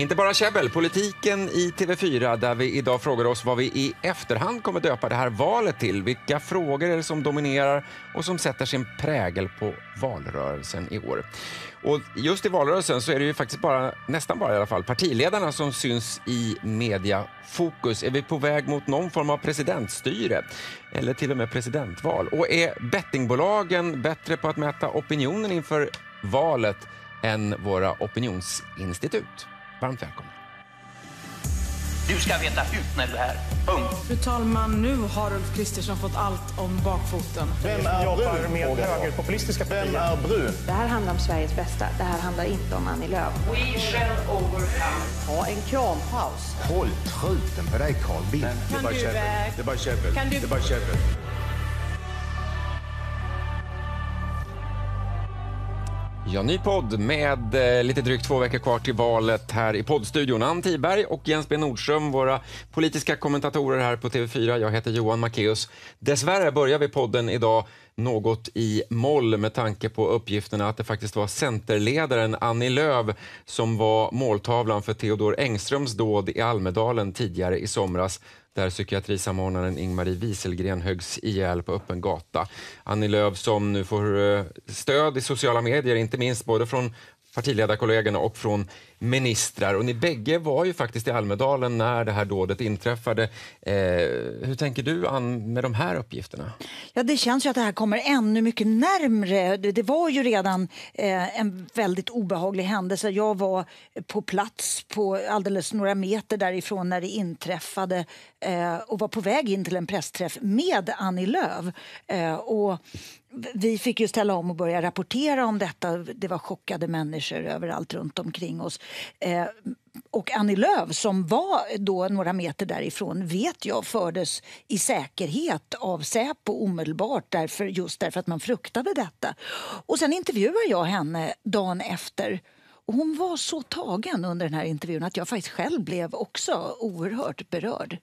Inte bara käbbel, politiken i TV4 där vi idag frågar oss vad vi i efterhand kommer döpa det här valet till. Vilka frågor är det som dominerar och som sätter sin prägel på valrörelsen i år? Och just i valrörelsen så är det ju faktiskt bara, nästan bara i alla fall, partiledarna som syns i mediafokus. Är vi på väg mot någon form av presidentstyre eller till och med presidentval? Och är bettingbolagen bättre på att mäta opinionen inför valet än våra opinionsinstitut? Varmt välkomna. Du ska veta ut när du är här. Punkt. Fru talman, nu har Ulf Kristersson fått allt om bakfoten. Vem är jobbar med högerpopulistiska Vem är brun? Det här handlar om Sveriges bästa. Det här handlar inte om Annie Lööf. We shall overcome. Ha en krampaus. Håll truten på dig, Carl Bildt. Det är bara käbbel. Det är bara käbbel. Ja, ny podd med eh, lite drygt två veckor kvar till valet här i poddstudion. Ann Tiberg och Jens B Nordström, våra politiska kommentatorer här på TV4. Jag heter Johan Macéus. Dessvärre börjar vi podden idag något i moll med tanke på uppgifterna att det faktiskt var Centerledaren Annie Lööf som var måltavlan för Theodor Engströms dåd i Almedalen tidigare i somras där psykiatrisamordnaren Ingmarie Wieselgren höggs ihjäl på öppen gata. Annie Lööf som nu får eh, stöd i sociala medier, inte minst både från partiledarkollegorna och från ministrar. Och ni bägge var ju faktiskt i Almedalen när det här dådet inträffade. Eh, hur tänker du, Ann, med de här uppgifterna? Ja, det känns ju att det här kommer ännu mycket närmre. Det, det var ju redan eh, en väldigt obehaglig händelse. Jag var på plats på alldeles några meter därifrån när det inträffade eh, och var på väg in till en pressträff med Annie Lööf. Eh, och vi fick ju ställa om och börja rapportera om detta. Det var chockade människor överallt runt omkring oss. Eh, och Annie Lööf, som var då några meter därifrån, vet jag fördes i säkerhet av Säpo omedelbart därför, just därför att man fruktade detta. Och sen intervjuade jag henne dagen efter och hon var så tagen under den här intervjun att jag faktiskt själv blev också oerhört berörd.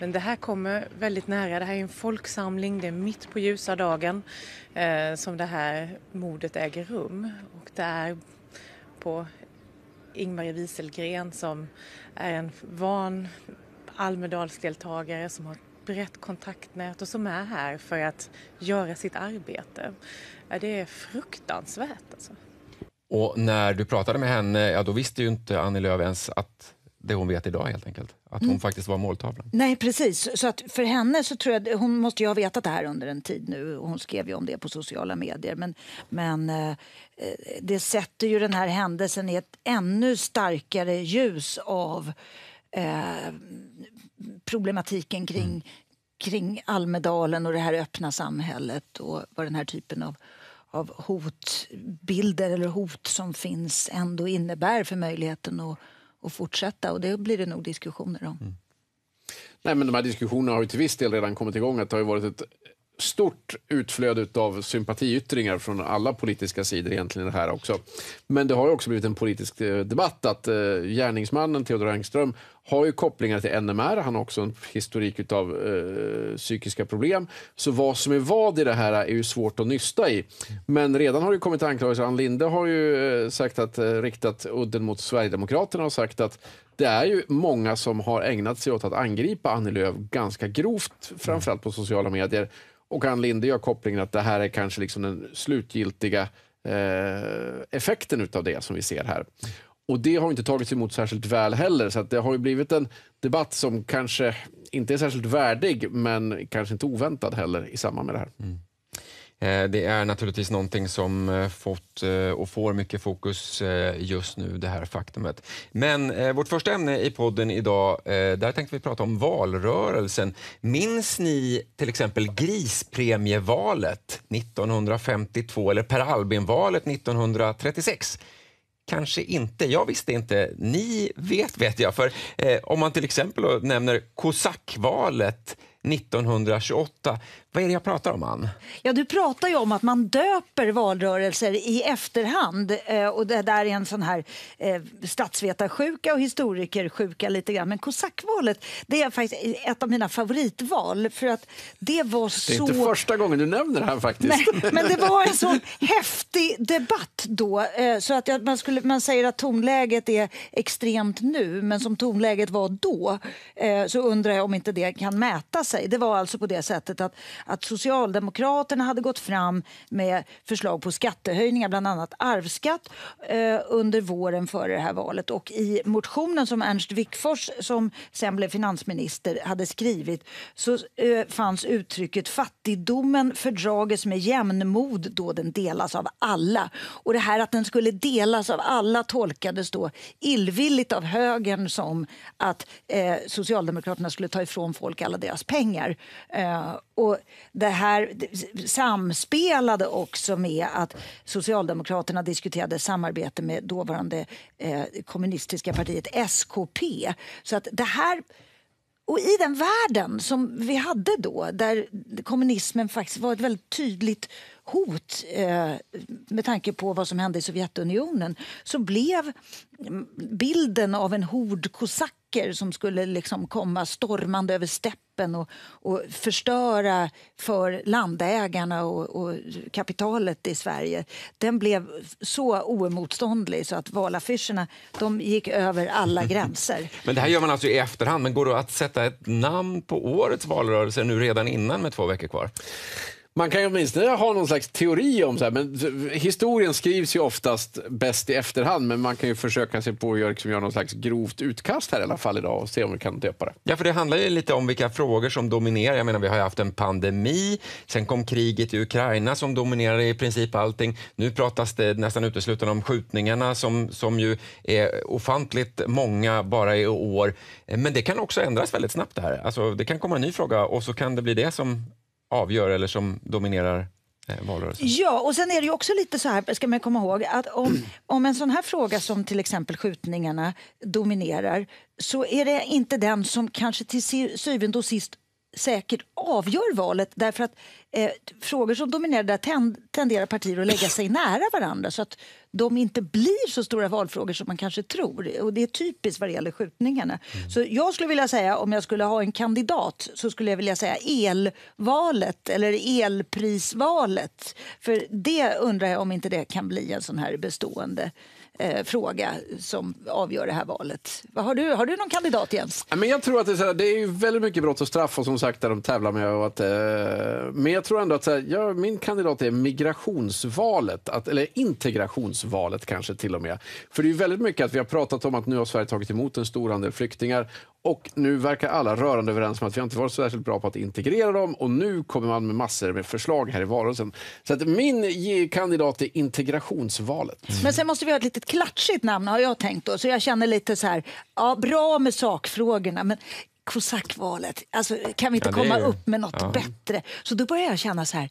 Men det här kommer väldigt nära. Det här är en folksamling. Det är mitt på ljusa dagen eh, som det här mordet äger rum. Och det är på Ingmarie Wieselgren som är en van Almedalsdeltagare som har ett brett kontaktnät och som är här för att göra sitt arbete. Det är fruktansvärt alltså. Och när du pratade med henne, ja då visste ju inte Annie Lööf ens att det hon vet idag helt enkelt. Att hon mm. faktiskt var måltavlan. Nej precis, så att för henne så tror jag, hon måste ju ha vetat det här under en tid nu. Hon skrev ju om det på sociala medier. Men, men eh, det sätter ju den här händelsen i ett ännu starkare ljus av eh, problematiken kring, mm. kring Almedalen och det här öppna samhället och vad den här typen av av hotbilder eller hot som finns ändå innebär för möjligheten att och fortsätta och det blir det nog diskussioner om. Mm. Nej, men de här diskussionerna har ju till viss del redan kommit igång. Att det har varit ett stort utflöde av sympatiyttringar från alla politiska sidor egentligen här också. Men det har också blivit en politisk eh, debatt att eh, gärningsmannen Theodor Engström har ju kopplingar till NMR, han har också en historik av eh, psykiska problem. Så vad som är vad i det här är ju svårt att nysta i. Men redan har det kommit anklagelser. Ann Linde har ju eh, sagt att, eh, riktat udden mot Sverigedemokraterna och sagt att det är ju många som har ägnat sig åt att angripa Annie Lööf ganska grovt, framförallt på sociala medier. Och Ann Linde gör kopplingen att det här är kanske liksom den slutgiltiga eh, effekten utav det som vi ser här. Och det har inte tagits emot särskilt väl heller, så det har ju blivit en debatt som kanske inte är särskilt värdig, men kanske inte oväntad heller i samband med det här. Mm. Eh, det är naturligtvis någonting som eh, fått eh, och får mycket fokus just nu, det här faktumet. Men vårt första ämne i podden idag, där tänkte vi prata om valrörelsen. Minns ni till exempel grispremievalet 1952 eller Per Albin-valet 1936? kanske inte. Jag visste inte. Ni vet, vet jag. För eh, Om man till exempel nämner kosackvalet 1928. Vad är det jag pratar om, Ann? Ja, du pratar ju om att man döper valrörelser i efterhand. Eh, och det där är en sån här eh, statsvetarsjuka och historikersjuka lite grann. Men kosackvalet, det är faktiskt ett av mina favoritval. För att det var så... Det är inte första gången du nämner det här faktiskt. Nej, men det var en sån häftig debatt då. Eh, så att man, skulle, man säger att tonläget är extremt nu, men som tonläget var då så undrar jag om inte det kan mätas sig det var alltså på det sättet att, att Socialdemokraterna hade gått fram med förslag på skattehöjningar, bland annat arvsskatt, eh, under våren före det här valet. Och i motionen som Ernst Wigforss, som sen blev finansminister, hade skrivit så eh, fanns uttrycket fattigdomen fördrages med jämnmod då den delas av alla. Och det här att den skulle delas av alla tolkades då illvilligt av högern som att eh, Socialdemokraterna skulle ta ifrån folk alla deras pengar pengar. Eh, och det här samspelade också med att Socialdemokraterna diskuterade samarbete med dåvarande eh, kommunistiska partiet SKP. Så att det här... Och i den världen som vi hade då, där kommunismen faktiskt var ett väldigt tydligt hot eh, med tanke på vad som hände i Sovjetunionen så blev mm, bilden av en hord kosacker som skulle liksom komma stormande över steppen och, och förstöra för landägarna och, och, kapitalet i Sverige den blev så oemotståndlig så att valaffischerna de gick över alla gränser. men Det här gör man alltså i efterhand, men går det att sätta ett namn på årets valrörelse nu redan innan med två veckor kvar? Man kan ju åtminstone ha någon slags teori om så här, men historien skrivs ju oftast bäst i efterhand, men man kan ju försöka sig på att liksom göra någon slags grovt utkast här i alla fall idag och se om vi kan döpa det. Ja, för det handlar ju lite om vilka frågor som dominerar. Jag menar, vi har ju haft en pandemi, sen kom kriget i Ukraina som dominerade. i princip allting. Nu pratas det nästan uteslutande om skjutningarna som, som ju är ofantligt många bara i år. Men det kan också ändras väldigt snabbt det här. Alltså, det kan komma en ny fråga och så kan det bli det som avgör eller som dominerar eh, valrörelsen. Ja, och sen är det också lite så här, ska man komma ihåg, att om, om en sån här fråga som till exempel skjutningarna dominerar så är det inte den som kanske till syvende och sist säkert avgör valet därför att eh, frågor som dominerar där tend tenderar partier att lägga sig nära varandra så att de inte blir så stora valfrågor som man kanske tror. Och Det är typiskt vad det gäller skjutningarna. Mm. Så jag skulle vilja säga, om jag skulle ha en kandidat, så skulle jag vilja säga elvalet eller elprisvalet. För det undrar jag om inte det kan bli en sån här bestående eh, fråga som avgör det här valet. Har du, har du någon kandidat Jens? men jag tror att det är, här, det är väldigt mycket brott och straff och som sagt där de tävlar med. Och att, eh, men jag tror ändå att här, ja, min kandidat är migrationsvalet, att, eller integrationsvalet kanske till och med. För det är väldigt mycket att vi har pratat om att nu har Sverige tagit emot en stor andel flyktingar och nu verkar alla rörande överens om att vi inte varit särskilt bra på att integrera dem och nu kommer man med massor med förslag här i valrörelsen. Så att min kandidat är integrationsvalet. Men sen måste vi ha ett litet klatschigt namn har jag tänkt då, så jag känner lite så här, ja bra med sakfrågorna men kosackvalet, alltså kan vi inte ja, komma ju... upp med något ja. bättre? Så då börjar jag känna så här,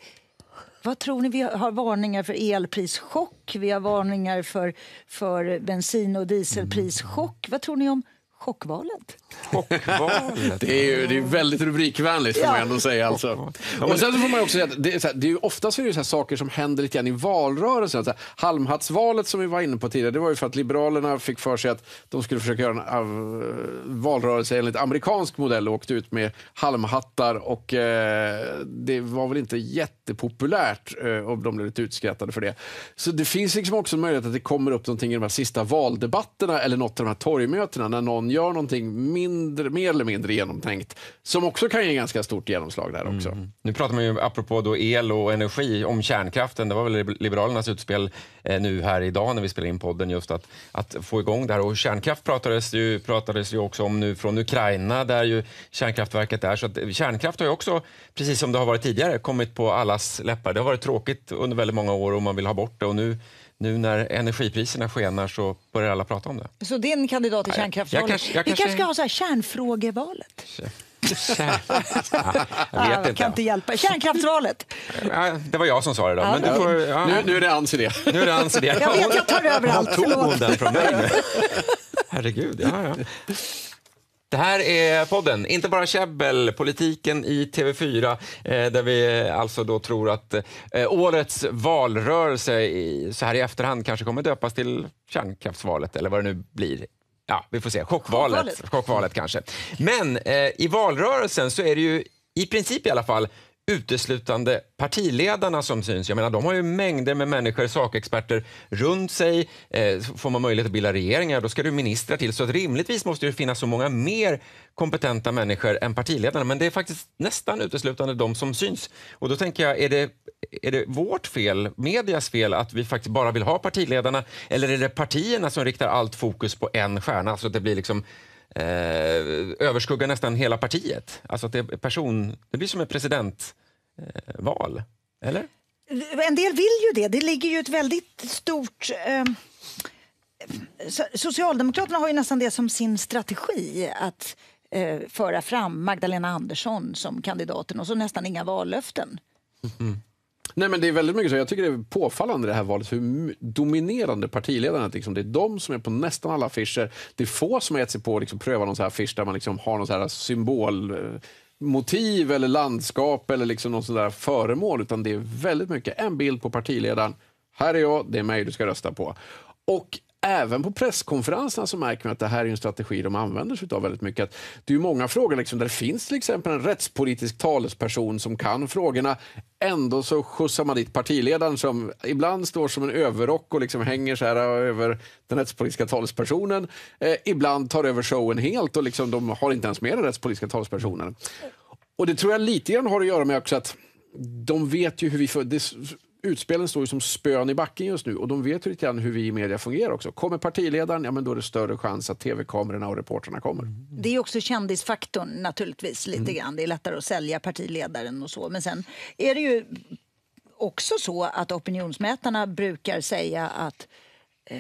vad tror ni? Vi har varningar för elprischock, vi har varningar för, för bensin och dieselprischock. Vad tror ni om Chockvalet. Chockvalet. det, är ju, det är väldigt rubrikvänligt får ja. man ändå säga. Alltså. Ja, sen så får man också säga att det är, så här, det är ju, oftast är det ju så saker som händer lite grann i valrörelsen. Så Halmhattsvalet som vi var inne på tidigare, det var ju för att Liberalerna fick för sig att de skulle försöka göra en av, eh, valrörelse enligt amerikansk modell och åkte ut med halmhattar och eh, det var väl inte jättepopulärt eh, och de blev lite utskrattade för det. Så det finns liksom också en möjlighet att det kommer upp någonting i de här sista valdebatterna eller något av de här torgmötena när någon man gör någonting mindre, mer eller mindre genomtänkt som också kan ge ganska stort genomslag där också. Mm. Nu pratar man ju, apropå då el och energi, om kärnkraften. Det var väl Liberalernas utspel eh, nu här idag när vi spelade in podden just att, att få igång det här. Och kärnkraft pratades ju, pratades ju också om nu från Ukraina där ju kärnkraftverket är. Så att, eh, kärnkraft har ju också, precis som det har varit tidigare, kommit på allas läppar. Det har varit tråkigt under väldigt många år och man vill ha bort det och nu nu när energipriserna skenar så börjar alla prata om det. Så din kandidat till kärnkraftsvalet. Jag, jag, jag, Vi kanske ska ha så här kärnfrågevalet. Kär... jag vet inte. Kan inte hjälpa. Kärnkraftsvalet. Det var jag som sa det. Då, ja, får, ja. nu, nu, är det Anns idé. Nu är det Ans idé. Jag vet, jag tar över allt. tog hon den från mig? Herregud. Ja, ja. Det här är podden, inte bara käbbel, politiken i TV4, eh, där vi alltså då tror att eh, årets valrörelse så här i efterhand kanske kommer döpas till kärnkraftsvalet eller vad det nu blir. Ja, vi får se. Chockvalet, Chockvalet. kanske. Men eh, i valrörelsen så är det ju i princip i alla fall uteslutande partiledarna som syns. Jag menar, de har ju mängder med människor, sakexperter runt sig. Eh, får man möjlighet att bilda regeringar, då ska du ministrar till. Så att rimligtvis måste det finnas så många mer kompetenta människor än partiledarna. Men det är faktiskt nästan uteslutande de som syns. Och då tänker jag, är det, är det vårt fel, medias fel, att vi faktiskt bara vill ha partiledarna? Eller är det partierna som riktar allt fokus på en stjärna, så att det blir liksom Eh, överskuggar nästan hela partiet. Alltså det, person, det blir som ett presidentval, eller? En del vill ju det. Det ligger ju ett väldigt stort... Eh... Socialdemokraterna har ju nästan det som sin strategi att eh, föra fram Magdalena Andersson som kandidaten och så nästan inga vallöften. Mm. Nej, men det är väldigt mycket så. Jag tycker det är påfallande det här valet hur dominerande partiledarna är. Liksom. Det är de som är på nästan alla affischer. Det är få som har gett sig på att liksom, pröva någon så här affisch där man liksom har någon så här symbol eh, motiv eller landskap eller liksom något sådär föremål, utan det är väldigt mycket en bild på partiledaren. Här är jag, det är mig du ska rösta på. Och även på presskonferenserna så märker man att det här är en strategi de använder sig av väldigt mycket. Att det är många frågor liksom, där det finns till exempel en rättspolitisk talesperson som kan frågorna. Ändå så skjutsar man dit partiledaren som ibland står som en överrock och liksom hänger så här över den rättspolitiska talespersonen. Eh, ibland tar över showen helt och liksom, de har inte ens med den rättspolitiska talespersonen. Och det tror jag lite grann har att göra med också att de vet ju hur vi... För, det, utspelen står ju som spön i backen just nu och de vet ju lite grann hur vi i media fungerar också. Kommer partiledaren, ja men då är det större chans att tv-kamerorna och reporterna kommer. Mm. Det är också kändisfaktorn naturligtvis lite mm. grann. Det är lättare att sälja partiledaren och så. Men sen är det ju också så att opinionsmätarna brukar säga att eh,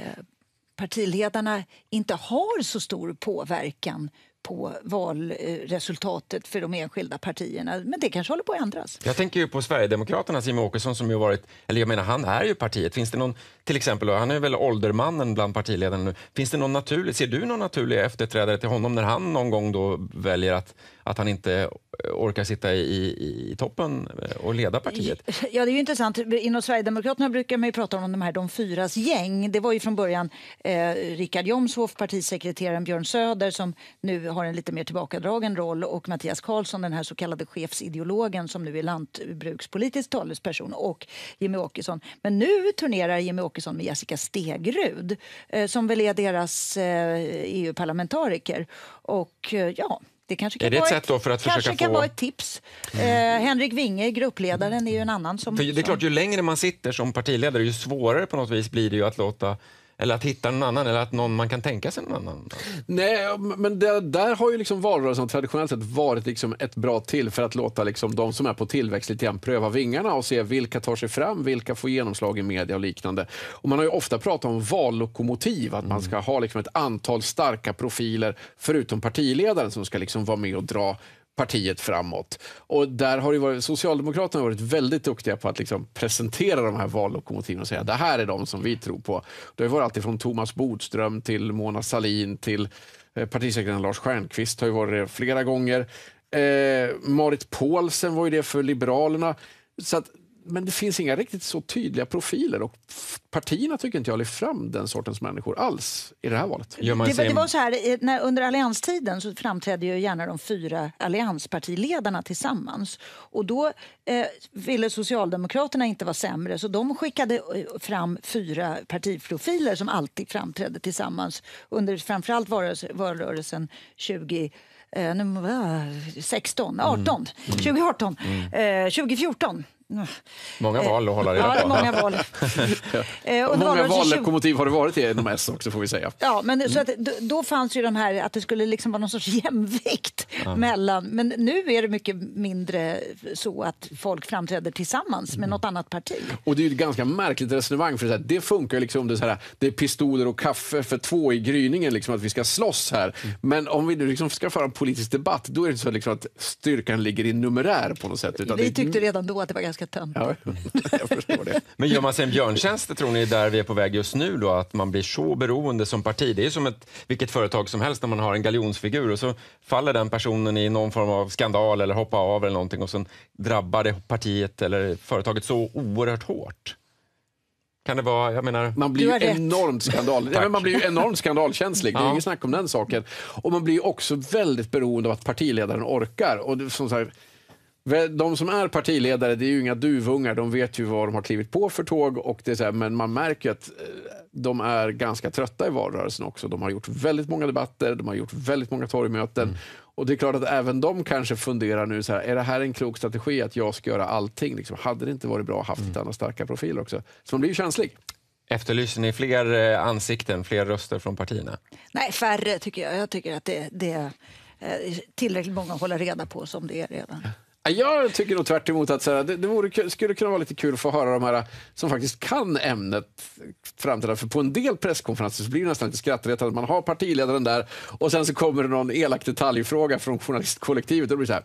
partiledarna inte har så stor påverkan på valresultatet för de enskilda partierna. Men det kanske håller på att ändras. Jag tänker ju på Sverigedemokraternas Jimmie Åkesson som ju varit, eller jag menar han är ju partiet. Finns det någon, till exempel, han är väl åldermannen bland partiledarna nu. Finns det någon naturlig, ser du någon naturlig efterträdare till honom när han någon gång då väljer att att han inte eh, orkar sitta i, i toppen eh, och leda partiet. Ja, det är intressant. Inom Sverigedemokraterna brukar man prata om de här de fyras gäng. Det var ju från början eh, Richard Jomshof, partisekreteraren Björn Söder som nu har en lite mer tillbakadragen roll och Mattias Karlsson, den här så kallade chefsideologen som nu är lantbrukspolitisk talesperson och Jimmy Åkesson. Men nu turnerar Jimmy Åkesson med Jessica Stegrud eh, som väl är deras eh, EU-parlamentariker. Och eh, ja, det kanske kan, det vara, ett ett, kanske kan få... vara ett tips. Eh, mm. Eh, Henrik Winge, gruppledaren, är ju en annan som... För det är klart, ju längre man sitter som partiledare, ju svårare på något vis blir det ju att låta eller att hitta någon annan, eller att någon man kan tänka sig någon annan? Nej, men det, där har ju liksom valrörelsen traditionellt sett varit liksom ett bra till för att låta liksom de som är på tillväxt lite grann pröva vingarna och se vilka tar sig fram, vilka får genomslag i media och liknande. Och man har ju ofta pratat om vallokomotiv, att mm. man ska ha liksom ett antal starka profiler förutom partiledaren som ska liksom vara med och dra partiet framåt. Och där har ju varit, Socialdemokraterna har varit väldigt duktiga på att liksom presentera de här vallokomotiven och säga det här är de som vi tror på. Det har varit allt från Thomas Bodström till Mona Salin till eh, partisekreteraren Lars Stjernkvist har ju varit det flera gånger. Eh, Marit Paulsen var ju det för Liberalerna. Så att men det finns inga riktigt så tydliga profiler och partierna tycker inte jag lyfter fram den sortens människor alls i det här valet. Det, det var så här, när, under allianstiden så framträdde ju gärna de fyra allianspartiledarna tillsammans och då eh, ville Socialdemokraterna inte vara sämre så de skickade eh, fram fyra partiprofiler som alltid framträdde tillsammans under framförallt valrörelsen 20 16, 18, mm. 2018, mm. mm. Eh, 2014 Många val att hålla reda på. Ja, många val. Eh, och många vallokomotiv har det varit genom S också får vi säga. Ja, men mm. så att, då, fanns ju de här att det skulle liksom vara någon sorts jämvikt mm. mellan. Men nu är det mycket mindre så att folk framträder tillsammans med mm. något annat parti. Och det är ett ganska märkligt resonemang för det, här, det funkar liksom det, så här, det är pistoler och kaffe för två i gryningen liksom att vi ska slåss här. Mm. Men om vi nu liksom ska föra en politisk debatt då är det så liksom att styrkan ligger i numerär på något sätt. vi tyckte redan då att det var ganska ganska töntigt. Ja, jag förstår det. Men gör man sig en björntjänst, tror ni, där vi är på väg just nu då, att man blir så beroende som parti? Det är som ett, vilket företag som helst när man har en galjonsfigur och så faller den personen i någon form av skandal eller hoppar av eller någonting och sen drabbar det partiet eller företaget så oerhört hårt. Kan det vara, jag menar... Man blir ju enormt skandal. Nej, men man blir ju enormt skandalkänslig, det är ja. inget snack om den saken. Och man blir också väldigt beroende av att partiledaren orkar. Och som så här, de som är partiledare, det är ju inga duvungar. De vet ju vad de har klivit på för tåg. Och det är här, men man märker att eh, de är ganska trötta i valrörelsen också. De har gjort väldigt många debatter, de har gjort väldigt många torgmöten. Mm. Och det är klart att även de kanske funderar nu, så här, är det här en klok strategi att jag ska göra allting? Liksom, hade det inte varit bra att haft mm. lite andra starka profiler också? Så man blir ju känslig. Efterlyser ni fler eh, ansikten, fler röster från partierna? Nej, färre tycker jag. Jag tycker att det, det är eh, tillräckligt många att hålla reda på som det är redan. Jag tycker nog tvärt att det, det vore, skulle kunna vara lite kul att få höra de här som faktiskt kan ämnet framträda. För på en del presskonferenser så blir det nästan lite skrattretande. Man har partiledaren där och sen så kommer det någon elak detaljfråga från journalistkollektivet. Och det blir så här,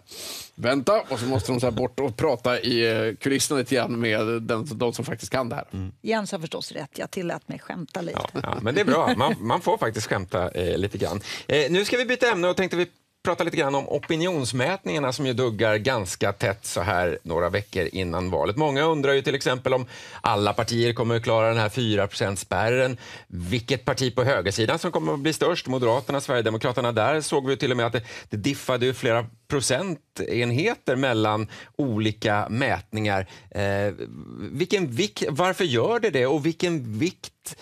vänta, och så måste de så bort och prata i eh, kulisserna lite grann med den, de som faktiskt kan det här. Mm. Jens har förstås rätt, jag tillät mig skämta lite. Ja, ja men det är bra, man, man får faktiskt skämta eh, lite grann. Eh, nu ska vi byta ämne och tänkte vi prata lite grann om opinionsmätningarna som ju duggar ganska tätt så här några veckor innan valet. Många undrar ju till exempel om alla partier kommer att klara den här 4 spärren. Vilket parti på högersidan som kommer att bli störst? Moderaterna, Sverigedemokraterna. Där såg vi till och med att det, det diffade ju flera procentenheter mellan olika mätningar. Eh, vilken vik, varför gör det det och vilken vikt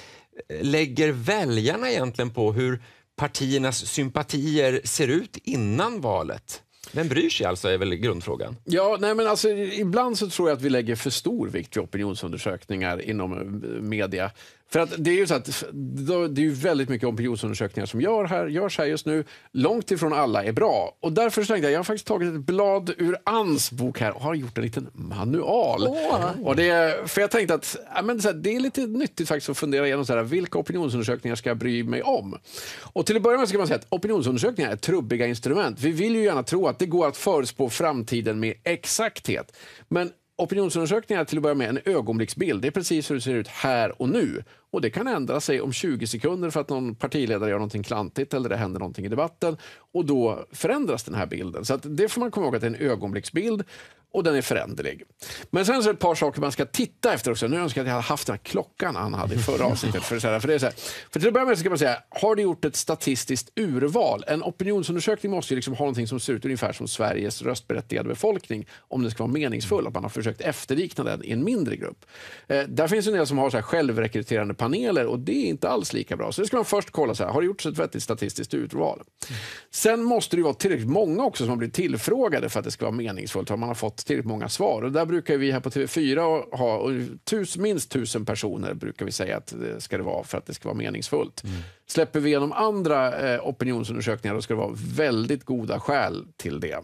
eh, lägger väljarna egentligen på hur partiernas sympatier ser ut innan valet? Vem bryr sig alltså är väl grundfrågan? Ja, nej men alltså, ibland så tror jag att vi lägger för stor vikt vid opinionsundersökningar inom eh, media. För att det är ju så att det är ju väldigt mycket opinionsundersökningar som gör här, görs här just nu. Långt ifrån alla är bra. Och därför tänkte jag, jag har faktiskt tagit ett blad ur Anns bok här och har gjort en liten manual. Oh. Och det, för jag tänkte att ja, men det är lite nyttigt faktiskt att fundera igenom så här, vilka opinionsundersökningar ska jag bry mig om? Och till att börja med så man säga att opinionsundersökningar är trubbiga instrument. Vi vill ju gärna tro att det går att förutspå framtiden med exakthet. Men opinionsundersökningar till att börja med en ögonblicksbild. Det är precis hur det ser ut här och nu. Och det kan ändra sig om 20 sekunder för att någon partiledare gör någonting klantigt eller det händer någonting i debatten. Och då förändras den här bilden. Så det får man komma ihåg att det är en ögonblicksbild och den är föränderlig. Men sen så ett par saker man ska titta efter också. Nu önskar jag att jag hade haft den här klockan han hade i förra avsnittet. För, för, för till att börja med så kan man säga, har du gjort ett statistiskt urval? En opinionsundersökning måste ju liksom ha någonting som ser ut ungefär som Sveriges röstberättigade befolkning om den ska vara meningsfull, att man har försökt efterlikna den i en mindre grupp. Eh, där finns en del som har så här självrekryterande solpaneler och det är inte alls lika bra. Så det ska man först kolla, så här, har det gjorts ett vettigt statistiskt urval? Mm. Sen måste det vara tillräckligt många också som har blivit tillfrågade för att det ska vara meningsfullt, och man har fått tillräckligt många svar. Och där brukar vi här på TV4 ha tus, minst tusen personer, brukar vi säga att det ska det vara för att det ska vara meningsfullt. Mm. Släpper vi igenom andra eh, opinionsundersökningar, då ska det vara väldigt goda skäl till det.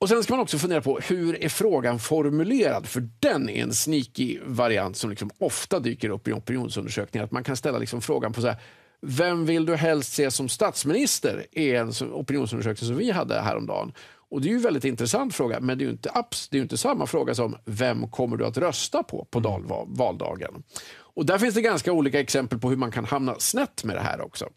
Och Sen ska man också fundera på hur är frågan formulerad? För den är en sneaky variant som liksom ofta dyker upp i opinionsundersökningar. Att man kan ställa liksom frågan på så här, vem vill du helst se som statsminister? är en opinionsundersökning som vi hade häromdagen. Och det är ju en väldigt intressant fråga, men det är inte, det är inte samma fråga som vem kommer du att rösta på på mm. dalval, valdagen? Och där finns det ganska olika exempel på hur man kan hamna snett med det här också.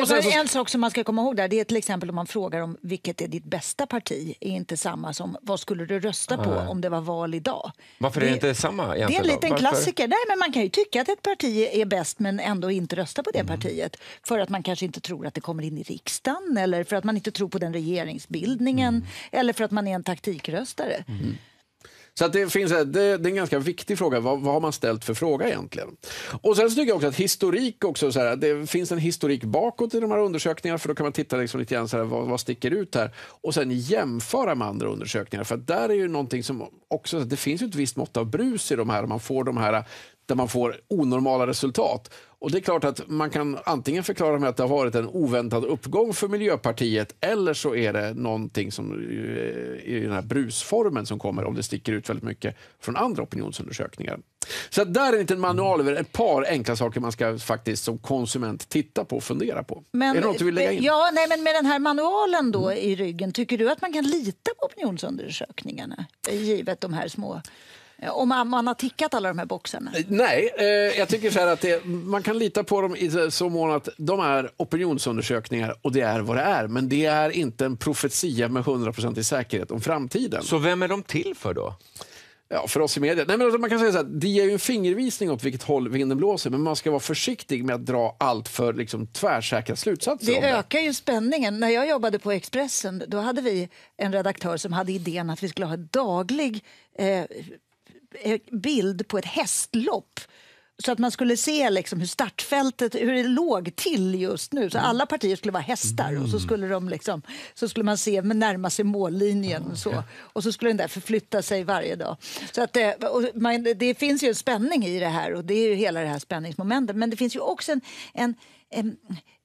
Och så... En sak som man ska komma ihåg där, det är till exempel om man frågar om vilket är ditt bästa parti, är inte samma som vad skulle du rösta på om det var val idag. Varför det, är det inte samma? Det är en liten klassiker. Nej, men man kan ju tycka att ett parti är bäst men ändå inte rösta på det mm. partiet. För att man kanske inte tror att det kommer in i riksdagen eller för att man inte tror på den regeringsbildningen mm. eller för att man är en taktikröstare. Mm. Så att det, finns, det, det är en ganska viktig fråga. Vad, vad, har man ställt för fråga egentligen? Och sen så tycker jag också att historik också, så här, det finns en historik bakåt i de här undersökningarna för då kan man titta liksom lite grann så här, vad, vad sticker ut här? Och sen jämföra med andra undersökningar för där är ju någonting som också, det finns ju ett visst mått av brus i de här, man får de här där man får onormala resultat. Och det är klart att man kan antingen förklara med att det har varit en oväntad uppgång för Miljöpartiet eller så är det någonting som eh, i den här brusformen som kommer om det sticker ut väldigt mycket från andra opinionsundersökningar. Så där är en liten manual över ett par enkla saker man ska faktiskt som konsument titta på och fundera på. Men, är det något du vill lägga in? Ja, nej, men med den här manualen då mm. i ryggen, tycker du att man kan lita på opinionsundersökningarna givet de här små Eh, om man har tickat alla de här boxarna? Eh, nej, eh, jag tycker så att det, man kan lita på dem i så mån att de är opinionsundersökningar och det är vad det är. Men det är inte en profetia med hundraprocentig säkerhet om framtiden. Så vem är de till för då? Ja, för oss i media. Nej, men alltså, man kan säga så här, det ger ju en fingervisning åt vilket håll vinden blåser, men man ska vara försiktig med att dra allt för liksom, tvärsäkra slutsatser. Det, det ökar ju spänningen. När jag jobbade på Expressen, då hade vi en redaktör som hade idén att vi skulle ha en daglig eh, Eh, bild på ett hästlopp så att man skulle se liksom hur startfältet hur det låg till just nu. Så mm. alla partier skulle vara hästar och så mm. skulle, de liksom, så skulle man se men närma sig mållinjen. Ah, och så, och så skulle den där förflytta sig varje dag. Så att det, eh, man, det finns ju en spänning i det här och det är ju hela det här spänningsmomentet. Men det finns ju också en, en, en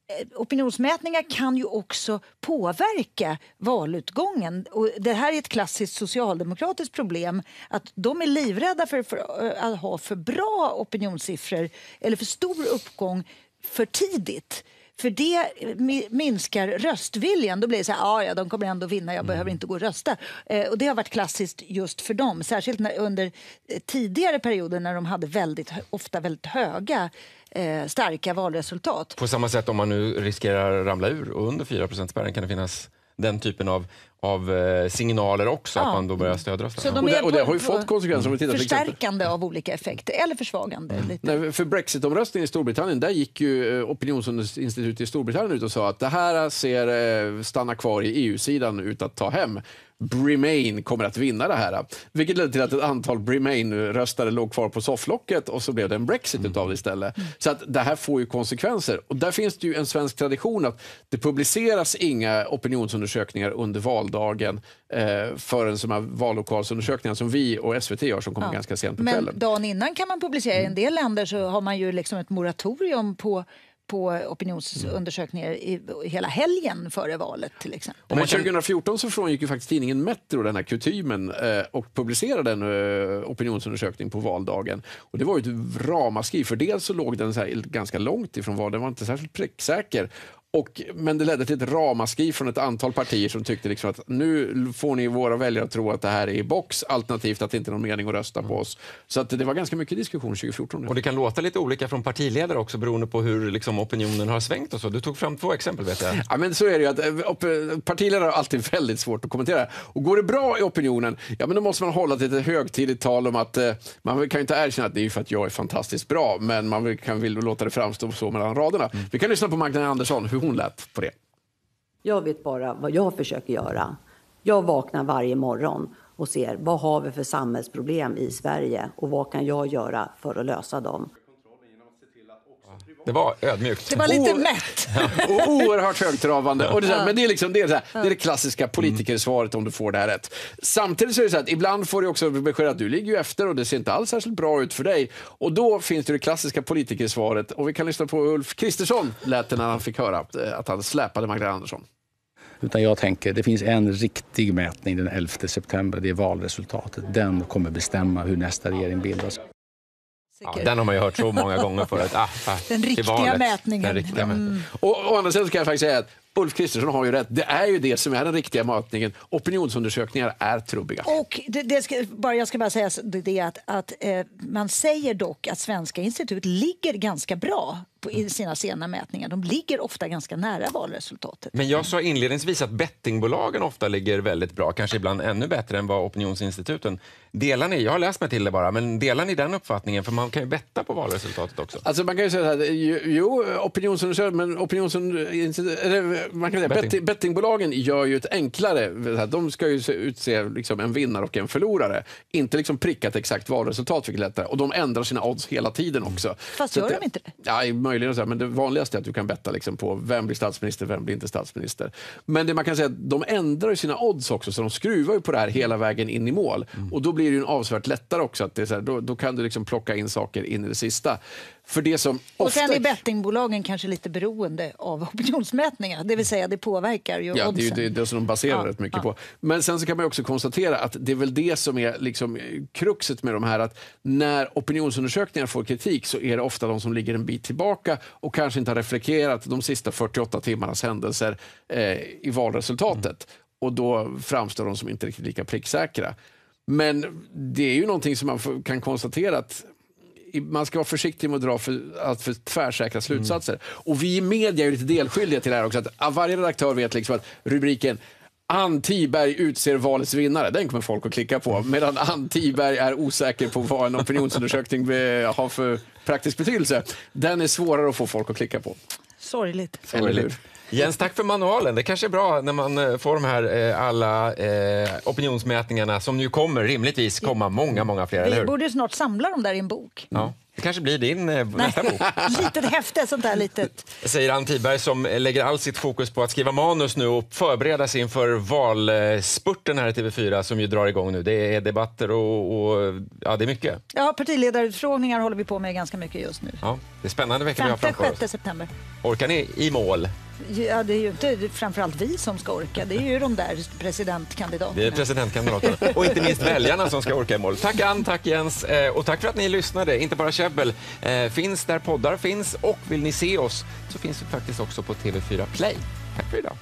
Eh, opinionsmätningar kan ju också påverka valutgången. Och det här är ett klassiskt socialdemokratiskt problem. att De är livrädda för, för eh, att ha för bra opinionssiffror eller för stor uppgång för tidigt. För det eh, minskar röstviljan. Då blir det så här, ah, ja, de kommer ändå vinna, jag mm. behöver inte gå och rösta. Eh, och det har varit klassiskt just för dem, särskilt när, under eh, tidigare perioder när de hade väldigt, ofta väldigt höga eh, starka valresultat. På samma sätt om man nu riskerar att ramla ur och under 4 spärren kan det finnas den typen av, av eh, signaler också, ja. att man då börjar stödja Så de och, det, har ju fått konsekvenser. Om förstärkande av olika effekter, eller försvagande. Mm. Lite. Nej, för Brexitomröstningen i Storbritannien, där gick ju eh, opinionsinstitutet i Storbritannien ut och sa att det här ser eh, stanna kvar i EU-sidan ut att ta hem. Bremain kommer att vinna det här. Vilket ledde till att ett antal Bremain-röstare låg kvar på sofflocket och så blev det en Brexit mm. utav det istället. Mm. Så att det här får ju konsekvenser. Och där finns det ju en svensk tradition att det publiceras inga opinionsundersökningar under valdagen eh, förrän sådana vallokalsundersökningar som vi och SVT gör som kommer ja. ganska sent på kvällen. Men dagen innan kan man publicera. I en mm. del länder så har man ju liksom ett moratorium på på opinionsundersökningar mm. i, hela helgen före valet till exempel. Men 2014 så frångick ju faktiskt tidningen Metro den här kutymen eh, och publicerade en eh, opinionsundersökning på valdagen. Och det var ju ett ramaskri, för dels så låg den så ganska långt ifrån val, den var inte särskilt pricksäker och, men det ledde till ett ramaskri från ett antal partier som tyckte liksom att nu får ni våra väljare att tro att det här är box, alternativt att det inte är någon mening att rösta på oss. Så att det var ganska mycket diskussion 2014. Och det kan låta lite olika från partiledare också beroende på hur liksom, opinionen har svängt och så. Du tog fram två exempel vet jag. Ja, men så är det ju att eh, partiledare har alltid väldigt svårt att kommentera. Och går det bra i opinionen, ja men då måste man hålla ett högtidligt tal om att eh, man kan ju inte erkänna att det är för att jag är fantastiskt bra, men man kan väl låta det framstå så mellan raderna. Mm. Vi kan lyssna på Magdalena Andersson, hur hon lät på det. Jag vet bara vad jag försöker göra. Jag vaknar varje morgon och ser vad har vi för samhällsproblem i Sverige och vad kan jag göra för att lösa dem. Det var ödmjukt. Det var lite o mätt. och oerhört högtravande. Och det där, men det är, liksom, det, är här, det, är det klassiska politikersvaret om du får det här rätt. Samtidigt så är det så att ibland får du också besked att du ligger efter och det ser inte alls särskilt bra ut för dig. Och då finns det det klassiska politikersvaret. Och vi kan lyssna på Ulf Kristersson lät det när han fick höra eh, att han släpade Magdalena Andersson. Utan jag tänker, det finns en riktig mätning den 11 september, det är valresultatet. Den kommer bestämma hur nästa regering bildas. Ja, den har man ju hört så många gånger förut. Ah, ah, den, riktiga mätningen. den riktiga mätningen. Mm. Och, å kan jag faktiskt säga att Ulf Kristersson har ju rätt. Det är ju det som är den riktiga matningen. Opinionsundersökningar är trubbiga. Och det, det ska, bara, jag ska bara säga det att, att eh, man säger dock att Svenska institut ligger ganska bra på, i sina sena mätningar. De ligger ofta ganska nära valresultatet. Men jag sa inledningsvis att bettingbolagen ofta ligger väldigt bra, kanske ibland ännu bättre än vad opinionsinstituten. Delar ni, jag har läst mig till det bara, men delar ni den uppfattningen? För man kan ju betta på valresultatet också. Alltså man kan ju säga att jo, opinionsundersökningar, men opinionsundersökningar, man betting. bettingbolagen gör ju ett enklare, de ska ju utse liksom en vinnare och en förlorare. Inte liksom prickat exakt valresultat, vilket lättare. Och de ändrar sina odds hela tiden också. Fast gör de inte det? Ja, möjligen så här, men det vanligaste är att du kan betta liksom på vem blir statsminister, vem blir inte statsminister. Men det man kan säga att de ändrar sina odds också, så de skruvar på det här hela vägen in i mål. Mm. Och då blir det ju avsevärt lättare också, att det är så här, då, då kan du liksom plocka in saker in i det sista. För det som ofta... Och sen är bettingbolagen kanske lite beroende av opinionsmätningar. Det vill säga, det påverkar ju ja, Det är ju det, det som de baserar ja, rätt mycket ja. på. Men sen så kan man också konstatera att det är väl det som är liksom eh, kruxet med de här att när opinionsundersökningar får kritik så är det ofta de som ligger en bit tillbaka och kanske inte har reflekterat de sista 48 timmarnas händelser eh, i valresultatet. Mm. Och då framstår de som inte riktigt lika pricksäkra. Men det är ju någonting som man kan konstatera att man ska vara försiktig med att dra för, att för tvärsäkra slutsatser. Mm. Och vi i media är lite delskyldiga till det här också. Att varje redaktör vet liksom att rubriken Ann Tiberg utser valets vinnare. Den kommer folk att klicka på. Medan Ann Tiberg är osäker på vad en opinionsundersökning har för praktisk betydelse. Den är svårare att få folk att klicka på. Sorgligt. Sorgligt. Jens, tack för manualen. Det kanske är bra när man eh, får de här eh, alla eh, opinionsmätningarna som nu kommer, rimligtvis komma många, många fler. Vi borde snart samla dem där i en bok. Ja. Det kanske blir din eh, nästa bok. litet häfte, sånt där litet. Säger Ann Tiberg som lägger all sitt fokus på att skriva manus nu och förbereda sig inför valspurten här i TV4 som ju drar igång nu. Det är debatter och, och ja, det är mycket. Ja, partiledarutfrågningar håller vi på med ganska mycket just nu. Ja, det är spännande veckan vi har framför oss. 6 september. Orkar ni i mål? Ja, det är ju inte framförallt vi som ska orka, det är ju de där presidentkandidaterna. Det är presidentkandidaterna och inte minst väljarna som ska orka i mål. Tack Ann, tack Jens eh, och tack för att ni lyssnade. Inte bara käbbel eh, finns där poddar finns och vill ni se oss så finns vi faktiskt också på TV4 Play. Tack för idag.